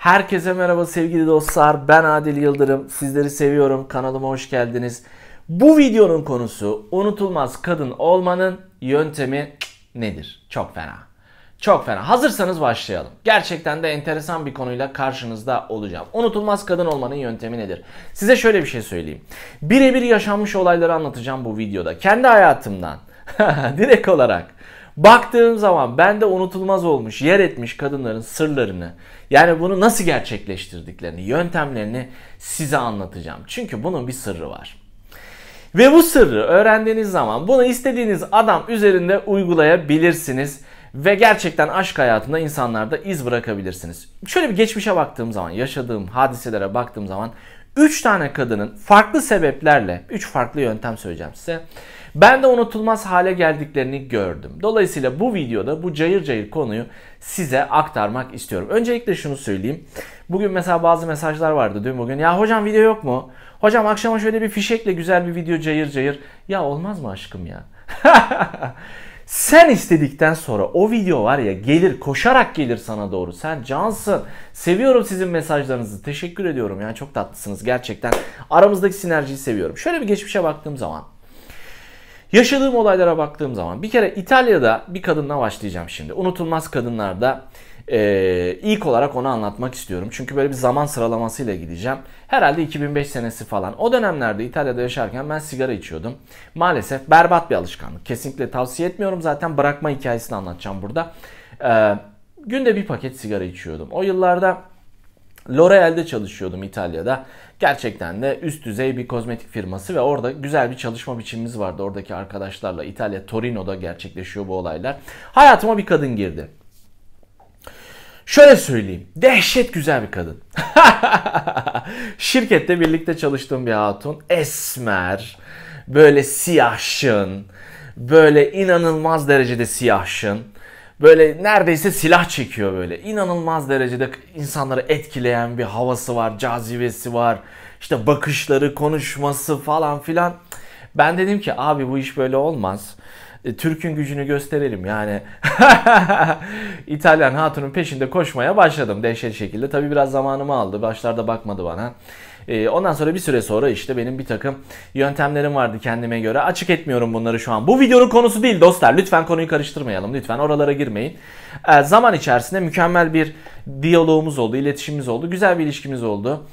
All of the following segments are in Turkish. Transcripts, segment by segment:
Herkese merhaba sevgili dostlar. Ben Adil Yıldırım. Sizleri seviyorum. Kanalıma hoş geldiniz. Bu videonun konusu unutulmaz kadın olmanın yöntemi nedir? Çok fena. Çok fena. Hazırsanız başlayalım. Gerçekten de enteresan bir konuyla karşınızda olacağım. Unutulmaz kadın olmanın yöntemi nedir? Size şöyle bir şey söyleyeyim. Birebir yaşanmış olayları anlatacağım bu videoda. Kendi hayatımdan direkt olarak Baktığım zaman bende unutulmaz olmuş, yer etmiş kadınların sırlarını, yani bunu nasıl gerçekleştirdiklerini, yöntemlerini size anlatacağım. Çünkü bunun bir sırrı var. Ve bu sırrı öğrendiğiniz zaman bunu istediğiniz adam üzerinde uygulayabilirsiniz ve gerçekten aşk hayatında insanlarda iz bırakabilirsiniz. Şöyle bir geçmişe baktığım zaman, yaşadığım hadiselere baktığım zaman 3 tane kadının farklı sebeplerle 3 farklı yöntem söyleyeceğim size ben de unutulmaz hale geldiklerini gördüm. Dolayısıyla bu videoda bu cayır cayır konuyu size aktarmak istiyorum. Öncelikle şunu söyleyeyim. Bugün mesela bazı mesajlar vardı dün bugün. Ya hocam video yok mu? Hocam akşama şöyle bir fişekle güzel bir video cayır cayır. Ya olmaz mı aşkım ya? Sen istedikten sonra o video var ya gelir koşarak gelir sana doğru. Sen cansın. Seviyorum sizin mesajlarınızı. Teşekkür ediyorum. Yani çok tatlısınız gerçekten. Aramızdaki sinerjiyi seviyorum. Şöyle bir geçmişe baktığım zaman Yaşadığım olaylara baktığım zaman bir kere İtalya'da bir kadınla başlayacağım şimdi. Unutulmaz kadınlarda e, ilk olarak onu anlatmak istiyorum. Çünkü böyle bir zaman sıralamasıyla gideceğim. Herhalde 2005 senesi falan. O dönemlerde İtalya'da yaşarken ben sigara içiyordum. Maalesef berbat bir alışkanlık. Kesinlikle tavsiye etmiyorum. Zaten bırakma hikayesini anlatacağım burada. E, günde bir paket sigara içiyordum. O yıllarda L'Oreal'de çalışıyordum İtalya'da. Gerçekten de üst düzey bir kozmetik firması ve orada güzel bir çalışma biçimimiz vardı. Oradaki arkadaşlarla İtalya Torino'da gerçekleşiyor bu olaylar. Hayatıma bir kadın girdi. Şöyle söyleyeyim. Dehşet güzel bir kadın. Şirkette birlikte çalıştığım bir hatun. Esmer, böyle siyahşın, böyle inanılmaz derecede siyahşın böyle neredeyse silah çekiyor böyle. İnanılmaz derecede insanları etkileyen bir havası var, cazibesi var. İşte bakışları, konuşması falan filan. Ben dedim ki abi bu iş böyle olmaz. E, Türk'ün gücünü gösterelim yani. İtalyan hatunun peşinde koşmaya başladım dehşet şekilde. Tabi biraz zamanımı aldı. Başlarda bakmadı bana. E, ondan sonra bir süre sonra işte benim bir takım yöntemlerim vardı kendime göre. Açık etmiyorum bunları şu an. Bu videonun konusu değil dostlar. Lütfen konuyu karıştırmayalım. Lütfen oralara girmeyin. E, zaman içerisinde mükemmel bir diyalogumuz oldu, iletişimimiz oldu, güzel bir ilişkimiz oldu.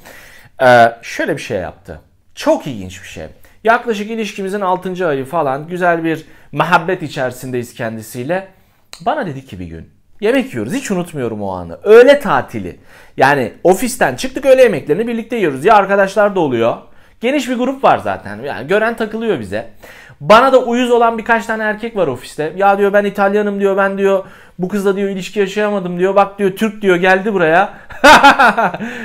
E, şöyle bir şey yaptı. Çok ilginç bir şey. Yaklaşık ilişkimizin 6. ayı falan güzel bir muhabbet içerisindeyiz kendisiyle. Bana dedi ki bir gün Yemek yiyoruz. Hiç unutmuyorum o anı. Öğle tatili. Yani ofisten çıktık öğle yemeklerini birlikte yiyoruz. Ya arkadaşlar da oluyor. Geniş bir grup var zaten. Yani gören takılıyor bize. Bana da uyuz olan birkaç tane erkek var ofiste. Ya diyor ben İtalyanım diyor ben diyor bu kızla diyor ilişki yaşayamadım diyor. Bak diyor Türk diyor geldi buraya.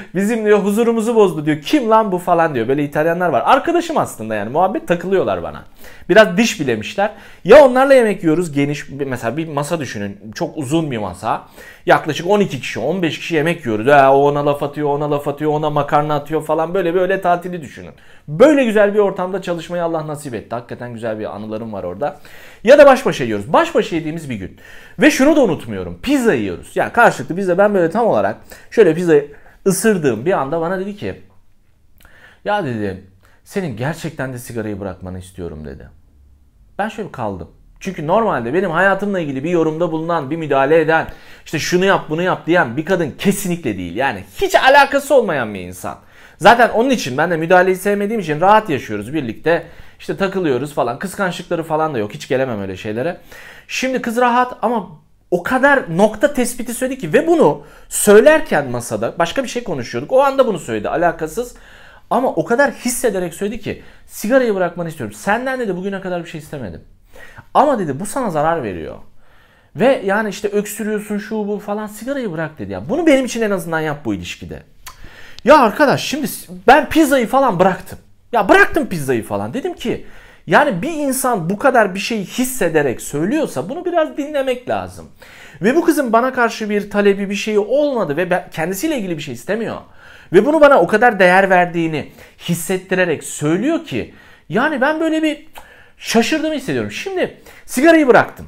Bizim diyor huzurumuzu bozdu diyor. Kim lan bu falan diyor. Böyle İtalyanlar var. Arkadaşım aslında yani muhabbet takılıyorlar bana. Biraz diş bilemişler. Ya onlarla yemek yiyoruz geniş mesela bir masa düşünün. Çok uzun bir masa. Yaklaşık 12 kişi 15 kişi yemek yiyoruz. Ha, o ona laf atıyor ona laf atıyor ona makarna atıyor falan böyle böyle tatili düşünün. Böyle güzel bir ortamda çalışmayı Allah nasip etti. Hakikaten güzel bir anılarım var orada. Ya da baş başa yiyoruz. Baş başa yediğimiz bir gün. Ve şunu da unutmuyorum. Pizza yiyoruz. Yani karşılıklı pizza. Ben böyle tam olarak şöyle pizza ısırdığım bir anda bana dedi ki ya dedi senin gerçekten de sigarayı bırakmanı istiyorum dedi. Ben şöyle kaldım. Çünkü normalde benim hayatımla ilgili bir yorumda bulunan, bir müdahale eden, işte şunu yap bunu yap diyen bir kadın kesinlikle değil. Yani hiç alakası olmayan bir insan. Zaten onun için ben de müdahaleyi sevmediğim için rahat yaşıyoruz birlikte. İşte takılıyoruz falan. Kıskançlıkları falan da yok. Hiç gelemem öyle şeylere. Şimdi kız rahat ama o kadar nokta tespiti söyledi ki ve bunu söylerken masada başka bir şey konuşuyorduk. O anda bunu söyledi alakasız ama o kadar hissederek söyledi ki sigarayı bırakmanı istiyorum. Senden dedi bugüne kadar bir şey istemedim. Ama dedi bu sana zarar veriyor. Ve yani işte öksürüyorsun şu bu falan sigarayı bırak dedi. Yani bunu benim için en azından yap bu ilişkide. Ya arkadaş şimdi ben pizzayı falan bıraktım. Ya bıraktım pizzayı falan. Dedim ki yani bir insan bu kadar bir şey hissederek söylüyorsa bunu biraz dinlemek lazım. Ve bu kızın bana karşı bir talebi bir şeyi olmadı ve ben, kendisiyle ilgili bir şey istemiyor. Ve bunu bana o kadar değer verdiğini hissettirerek söylüyor ki yani ben böyle bir şaşırdım hissediyorum. Şimdi sigarayı bıraktım.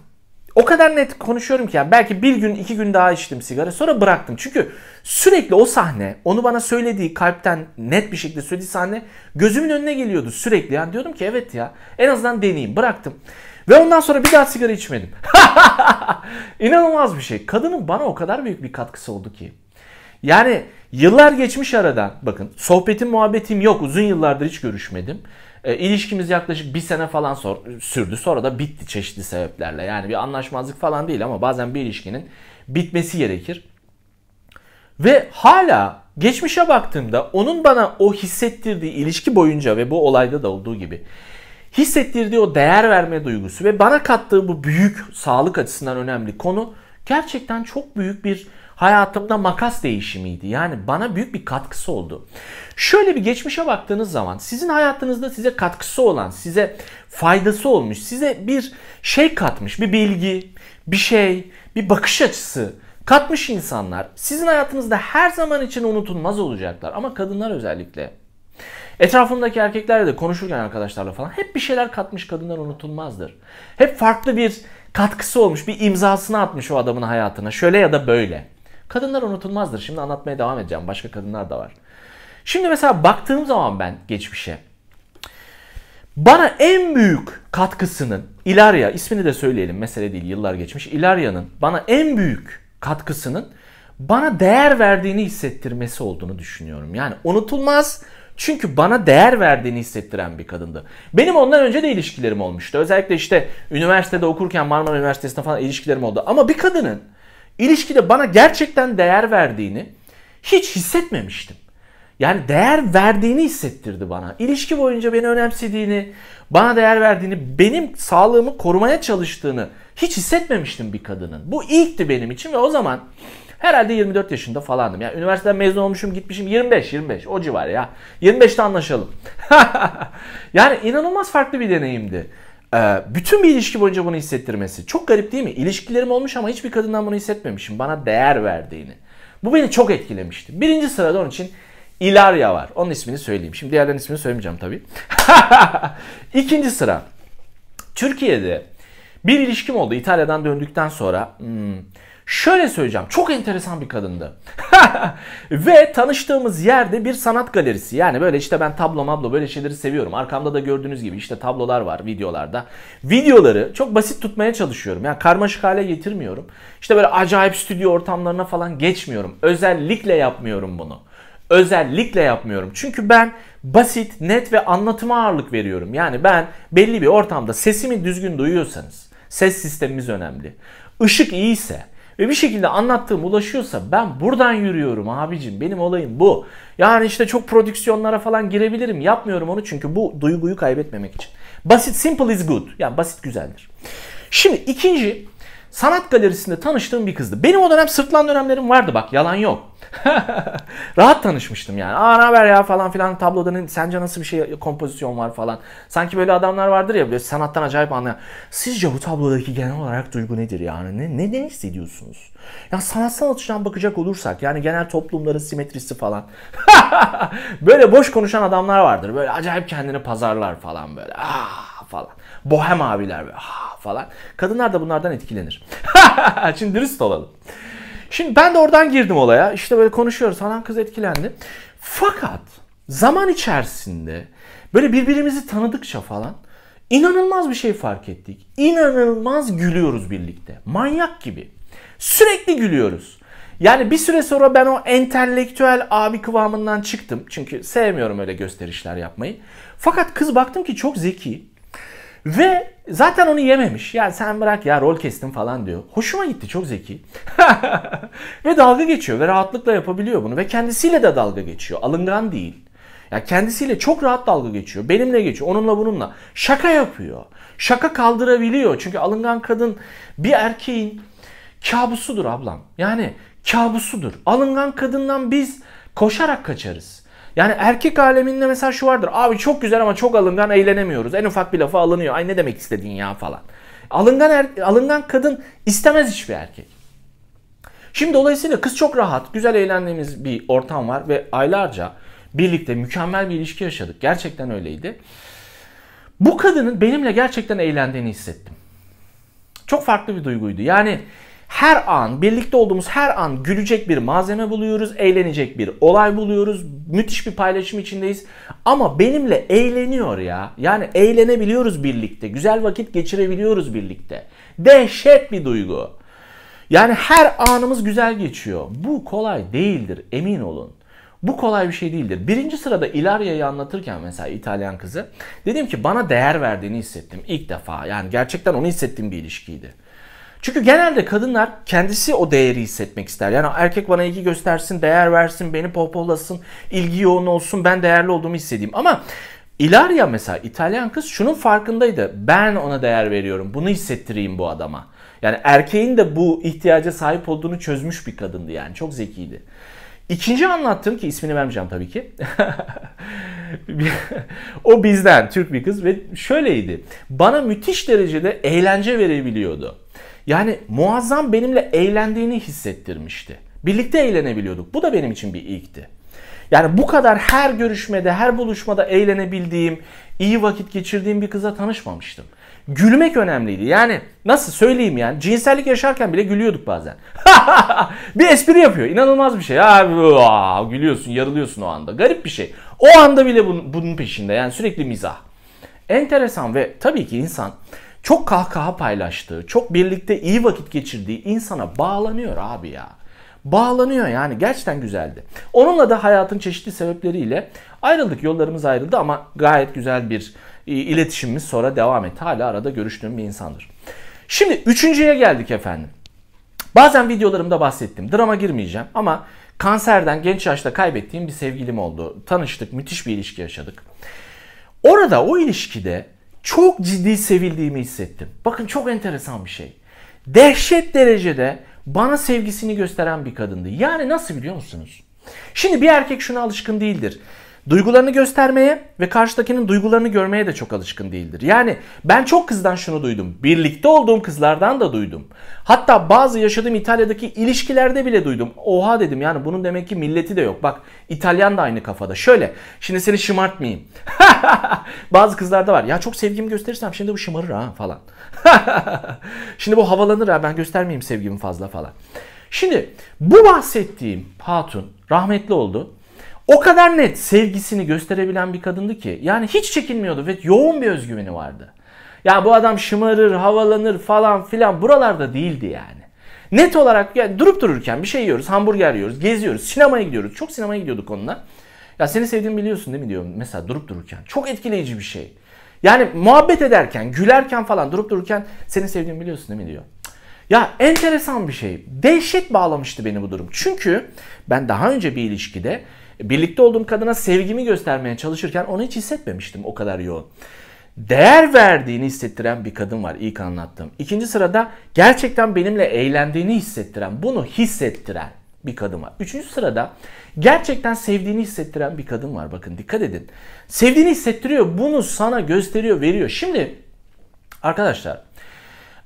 O kadar net konuşuyorum ki ya belki bir gün iki gün daha içtim sigara sonra bıraktım. Çünkü sürekli o sahne onu bana söylediği kalpten net bir şekilde söylediği sahne gözümün önüne geliyordu sürekli. Yani diyordum ki evet ya en azından deneyeyim bıraktım. Ve ondan sonra bir daha sigara içmedim. İnanılmaz bir şey. Kadının bana o kadar büyük bir katkısı oldu ki. Yani yıllar geçmiş arada bakın sohbetim muhabbetim yok uzun yıllardır hiç görüşmedim. E, ilişkimiz yaklaşık bir sene falan sor, sürdü. Sonra da bitti çeşitli sebeplerle. Yani bir anlaşmazlık falan değil ama bazen bir ilişkinin bitmesi gerekir. Ve hala geçmişe baktığımda onun bana o hissettirdiği ilişki boyunca ve bu olayda da olduğu gibi hissettirdiği o değer verme duygusu ve bana kattığı bu büyük sağlık açısından önemli konu gerçekten çok büyük bir hayatımda makas değişimiydi. Yani bana büyük bir katkısı oldu. Şöyle bir geçmişe baktığınız zaman sizin hayatınızda size katkısı olan, size faydası olmuş, size bir şey katmış, bir bilgi, bir şey, bir bakış açısı katmış insanlar sizin hayatınızda her zaman için unutulmaz olacaklar. Ama kadınlar özellikle Etrafımdaki erkeklerle de konuşurken arkadaşlarla falan hep bir şeyler katmış kadınlar unutulmazdır. Hep farklı bir katkısı olmuş, bir imzasını atmış o adamın hayatına. Şöyle ya da böyle. Kadınlar unutulmazdır. Şimdi anlatmaya devam edeceğim. Başka kadınlar da var. Şimdi mesela baktığım zaman ben geçmişe bana en büyük katkısının İlarya ismini de söyleyelim mesele değil yıllar geçmiş İlarya'nın bana en büyük katkısının bana değer verdiğini hissettirmesi olduğunu düşünüyorum. Yani unutulmaz çünkü bana değer verdiğini hissettiren bir kadındı. Benim ondan önce de ilişkilerim olmuştu. Özellikle işte üniversitede okurken Marmara Üniversitesi'nde falan ilişkilerim oldu. Ama bir kadının ilişkide bana gerçekten değer verdiğini hiç hissetmemiştim. Yani değer verdiğini hissettirdi bana. İlişki boyunca beni önemsediğini, bana değer verdiğini, benim sağlığımı korumaya çalıştığını hiç hissetmemiştim bir kadının. Bu ilkti benim için ve o zaman herhalde 24 yaşında falandım. Yani üniversiteden mezun olmuşum gitmişim 25, 25 o civar ya. 25'te anlaşalım. yani inanılmaz farklı bir deneyimdi. Ee, bütün bir ilişki boyunca bunu hissettirmesi. Çok garip değil mi? İlişkilerim olmuş ama hiçbir kadından bunu hissetmemişim. Bana değer verdiğini. Bu beni çok etkilemişti. Birinci sırada onun için İlarya var. Onun ismini söyleyeyim. Şimdi diğerlerinin ismini söylemeyeceğim tabii. İkinci sıra. Türkiye'de bir ilişkim oldu İtalya'dan döndükten sonra. Hmm, Şöyle söyleyeceğim. Çok enteresan bir kadındı. Ve tanıştığımız yerde bir sanat galerisi. Yani böyle işte ben tablo mablo böyle şeyleri seviyorum. Arkamda da gördüğünüz gibi işte tablolar var videolarda. Videoları çok basit tutmaya çalışıyorum. Yani karmaşık hale getirmiyorum. İşte böyle acayip stüdyo ortamlarına falan geçmiyorum. Özellikle yapmıyorum bunu özellikle yapmıyorum. Çünkü ben basit, net ve anlatıma ağırlık veriyorum. Yani ben belli bir ortamda sesimi düzgün duyuyorsanız, ses sistemimiz önemli. Işık iyiyse, ve bir şekilde anlattığım ulaşıyorsa ben buradan yürüyorum abicim. Benim olayım bu. Yani işte çok prodüksiyonlara falan girebilirim. Yapmıyorum onu çünkü bu duyguyu kaybetmemek için. Basit simple is good. Yani basit güzeldir. Şimdi ikinci sanat galerisinde tanıştığım bir kızdı. Benim o dönem sırtlan dönemlerim vardı bak yalan yok. Rahat tanışmıştım yani. Aa ne haber ya falan filan tabloda sence nasıl bir şey kompozisyon var falan. Sanki böyle adamlar vardır ya böyle sanattan acayip anlayan. Sizce bu tablodaki genel olarak duygu nedir yani? Ne, ne, ne hissediyorsunuz? Ya sanatsal açıdan bakacak olursak yani genel toplumların simetrisi falan. böyle boş konuşan adamlar vardır. Böyle acayip kendini pazarlar falan böyle. Aa ah falan. Bohem abiler böyle. Aa ah falan. Kadınlar da bunlardan etkilenir. Şimdi dürüst olalım. Şimdi ben de oradan girdim olaya. İşte böyle konuşuyoruz falan kız etkilendi. Fakat zaman içerisinde böyle birbirimizi tanıdıkça falan inanılmaz bir şey fark ettik. İnanılmaz gülüyoruz birlikte. Manyak gibi. Sürekli gülüyoruz. Yani bir süre sonra ben o entelektüel abi kıvamından çıktım. Çünkü sevmiyorum öyle gösterişler yapmayı. Fakat kız baktım ki çok zeki. Ve zaten onu yememiş. Yani sen bırak ya rol kestim falan diyor. Hoşuma gitti çok zeki. ve dalga geçiyor ve rahatlıkla yapabiliyor bunu. Ve kendisiyle de dalga geçiyor. Alıngan değil. Ya kendisiyle çok rahat dalga geçiyor. Benimle geçiyor, onunla bununla. Şaka yapıyor. Şaka kaldırabiliyor. Çünkü alıngan kadın bir erkeğin kabusudur ablam. Yani kabusudur. Alıngan kadından biz koşarak kaçarız. Yani erkek aleminde mesela şu vardır. Abi çok güzel ama çok alıngan eğlenemiyoruz. En ufak bir lafa alınıyor. Ay ne demek istediğin ya falan. Alıngan, er, alıngan kadın istemez hiçbir erkek. Şimdi dolayısıyla kız çok rahat, güzel eğlendiğimiz bir ortam var ve aylarca birlikte mükemmel bir ilişki yaşadık. Gerçekten öyleydi. Bu kadının benimle gerçekten eğlendiğini hissettim. Çok farklı bir duyguydu. Yani her an, birlikte olduğumuz her an gülecek bir malzeme buluyoruz, eğlenecek bir olay buluyoruz. Müthiş bir paylaşım içindeyiz. Ama benimle eğleniyor ya. Yani eğlenebiliyoruz birlikte. Güzel vakit geçirebiliyoruz birlikte. Dehşet bir duygu. Yani her anımız güzel geçiyor. Bu kolay değildir emin olun. Bu kolay bir şey değildir. Birinci sırada İlarya'yı anlatırken mesela İtalyan kızı dedim ki bana değer verdiğini hissettim ilk defa. Yani gerçekten onu hissettiğim bir ilişkiydi. Çünkü genelde kadınlar kendisi o değeri hissetmek ister. Yani erkek bana ilgi göstersin, değer versin, beni pohpohlasın, ilgi yoğun olsun, ben değerli olduğumu hissedeyim. Ama İlaria mesela İtalyan kız şunun farkındaydı. Ben ona değer veriyorum. Bunu hissettireyim bu adama. Yani erkeğin de bu ihtiyaca sahip olduğunu çözmüş bir kadındı yani. Çok zekiydi. İkinci anlattığım ki ismini vermeyeceğim tabii ki. o bizden Türk bir kız ve şöyleydi. Bana müthiş derecede eğlence verebiliyordu. Yani muazzam benimle eğlendiğini hissettirmişti. Birlikte eğlenebiliyorduk. Bu da benim için bir ilkti. Yani bu kadar her görüşmede, her buluşmada eğlenebildiğim, iyi vakit geçirdiğim bir kıza tanışmamıştım. Gülmek önemliydi. Yani nasıl söyleyeyim yani cinsellik yaşarken bile gülüyorduk bazen. bir espri yapıyor. İnanılmaz bir şey. Abi, gülüyorsun, yarılıyorsun o anda. Garip bir şey. O anda bile bunun, peşinde. Yani sürekli mizah. Enteresan ve tabii ki insan çok kahkaha paylaştığı, çok birlikte iyi vakit geçirdiği insana bağlanıyor abi ya. Bağlanıyor yani gerçekten güzeldi. Onunla da hayatın çeşitli sebepleriyle ayrıldık. Yollarımız ayrıldı ama gayet güzel bir e, iletişimimiz sonra devam etti. Hala arada görüştüğüm bir insandır. Şimdi üçüncüye geldik efendim. Bazen videolarımda bahsettim. Drama girmeyeceğim ama kanserden genç yaşta kaybettiğim bir sevgilim oldu. Tanıştık, müthiş bir ilişki yaşadık. Orada o ilişkide çok ciddi sevildiğimi hissettim. Bakın çok enteresan bir şey. Dehşet derecede bana sevgisini gösteren bir kadındı. Yani nasıl biliyor musunuz? Şimdi bir erkek şuna alışkın değildir. Duygularını göstermeye ve karşıdakinin duygularını görmeye de çok alışkın değildir. Yani ben çok kızdan şunu duydum. Birlikte olduğum kızlardan da duydum. Hatta bazı yaşadığım İtalya'daki ilişkilerde bile duydum. Oha dedim yani bunun demek ki milleti de yok. Bak İtalyan da aynı kafada. Şöyle şimdi seni şımartmayayım. bazı kızlarda var. Ya çok sevgimi gösterirsem şimdi bu şımarır ha falan. şimdi bu havalanır ha ben göstermeyeyim sevgimi fazla falan. Şimdi bu bahsettiğim hatun rahmetli oldu. O kadar net sevgisini gösterebilen bir kadındı ki. Yani hiç çekinmiyordu ve yoğun bir özgüveni vardı. Ya bu adam şımarır, havalanır falan filan buralarda değildi yani. Net olarak yani durup dururken bir şey yiyoruz, hamburger yiyoruz, geziyoruz, sinemaya gidiyoruz. Çok sinemaya gidiyorduk onunla. Ya seni sevdiğimi biliyorsun değil mi diyorum mesela durup dururken. Çok etkileyici bir şey. Yani muhabbet ederken, gülerken falan durup dururken seni sevdiğimi biliyorsun değil mi diyor. Ya enteresan bir şey. Dehşet bağlamıştı beni bu durum. Çünkü ben daha önce bir ilişkide Birlikte olduğum kadına sevgimi göstermeye çalışırken onu hiç hissetmemiştim o kadar yoğun. Değer verdiğini hissettiren bir kadın var ilk anlattığım. İkinci sırada gerçekten benimle eğlendiğini hissettiren, bunu hissettiren bir kadın var. Üçüncü sırada gerçekten sevdiğini hissettiren bir kadın var. Bakın dikkat edin. Sevdiğini hissettiriyor, bunu sana gösteriyor, veriyor. Şimdi arkadaşlar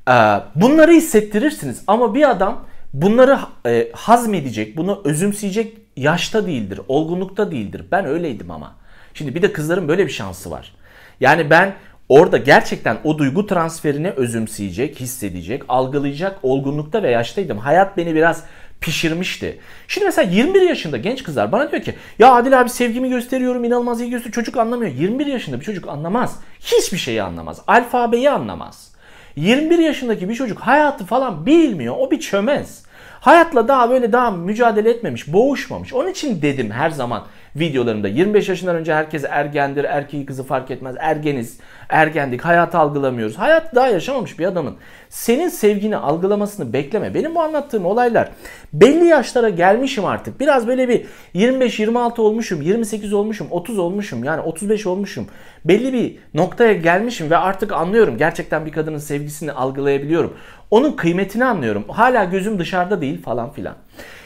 e, bunları hissettirirsiniz ama bir adam bunları e, hazmedecek, bunu özümseyecek yaşta değildir, olgunlukta değildir. Ben öyleydim ama. Şimdi bir de kızların böyle bir şansı var. Yani ben orada gerçekten o duygu transferini özümseyecek, hissedecek, algılayacak olgunlukta ve yaştaydım. Hayat beni biraz pişirmişti. Şimdi mesela 21 yaşında genç kızlar bana diyor ki ya Adil abi sevgimi gösteriyorum inanılmaz iyi gösteriyor. Çocuk anlamıyor. 21 yaşında bir çocuk anlamaz. Hiçbir şeyi anlamaz. Alfabeyi anlamaz. 21 yaşındaki bir çocuk hayatı falan bilmiyor. O bir çömez. Hayatla daha böyle daha mücadele etmemiş, boğuşmamış. Onun için dedim her zaman videolarımda 25 yaşından önce herkes ergendir, erkeği kızı fark etmez, ergeniz, ergendik, hayat algılamıyoruz. Hayat daha yaşamamış bir adamın senin sevgini algılamasını bekleme. Benim bu anlattığım olaylar belli yaşlara gelmişim artık. Biraz böyle bir 25-26 olmuşum, 28 olmuşum, 30 olmuşum yani 35 olmuşum. Belli bir noktaya gelmişim ve artık anlıyorum gerçekten bir kadının sevgisini algılayabiliyorum. Onun kıymetini anlıyorum. Hala gözüm dışarıda değil falan filan.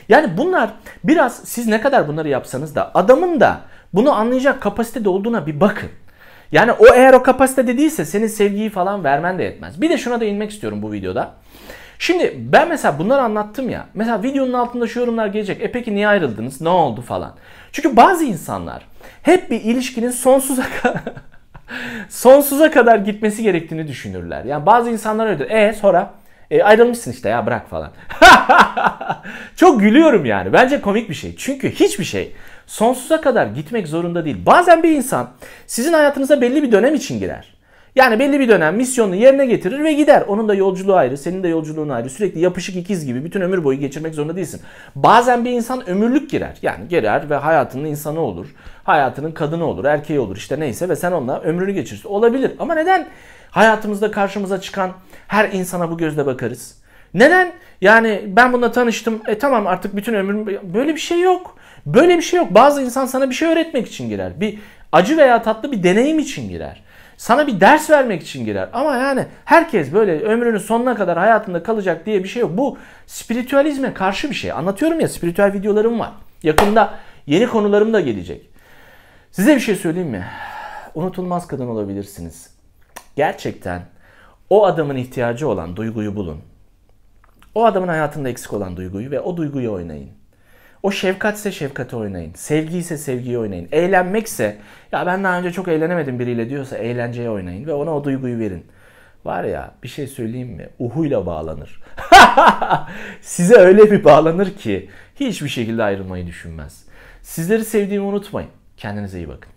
Yani bunlar biraz siz ne kadar bunları yapsanız da adamın da bunu anlayacak kapasitede olduğuna bir bakın. Yani o eğer o kapasitede değilse senin sevgiyi falan vermen de yetmez. Bir de şuna da inmek istiyorum bu videoda. Şimdi ben mesela bunları anlattım ya. Mesela videonun altında şu yorumlar gelecek. E peki niye ayrıldınız? Ne oldu falan. Çünkü bazı insanlar hep bir ilişkinin sonsuza sonsuza kadar gitmesi gerektiğini düşünürler. Yani bazı insanlar öyledir. E sonra e, ayrılmışsın işte ya bırak falan. Çok gülüyorum yani. Bence komik bir şey. Çünkü hiçbir şey sonsuza kadar gitmek zorunda değil. Bazen bir insan sizin hayatınıza belli bir dönem için girer. Yani belli bir dönem misyonunu yerine getirir ve gider. Onun da yolculuğu ayrı, senin de yolculuğun ayrı. Sürekli yapışık ikiz gibi bütün ömür boyu geçirmek zorunda değilsin. Bazen bir insan ömürlük girer. Yani girer ve hayatının insanı olur. Hayatının kadını olur, erkeği olur işte neyse ve sen onunla ömrünü geçirirsin. Olabilir ama neden hayatımızda karşımıza çıkan her insana bu gözle bakarız? Neden? Yani ben bununla tanıştım. E tamam artık bütün ömrüm böyle bir şey yok. Böyle bir şey yok. Bazı insan sana bir şey öğretmek için girer. Bir acı veya tatlı bir deneyim için girer. Sana bir ders vermek için girer. Ama yani herkes böyle ömrünün sonuna kadar hayatında kalacak diye bir şey yok. Bu spiritüalizme karşı bir şey. Anlatıyorum ya spiritüel videolarım var. Yakında yeni konularım da gelecek. Size bir şey söyleyeyim mi? Unutulmaz kadın olabilirsiniz. Gerçekten o adamın ihtiyacı olan duyguyu bulun. O adamın hayatında eksik olan duyguyu ve o duyguyu oynayın. O şefkatse şefkati oynayın. Sevgi ise sevgiyi oynayın. Eğlenmekse ya ben daha önce çok eğlenemedim biriyle diyorsa eğlenceye oynayın ve ona o duyguyu verin. Var ya bir şey söyleyeyim mi? Uhuyla bağlanır. Size öyle bir bağlanır ki hiçbir şekilde ayrılmayı düşünmez. Sizleri sevdiğimi unutmayın. Kendinize iyi bakın.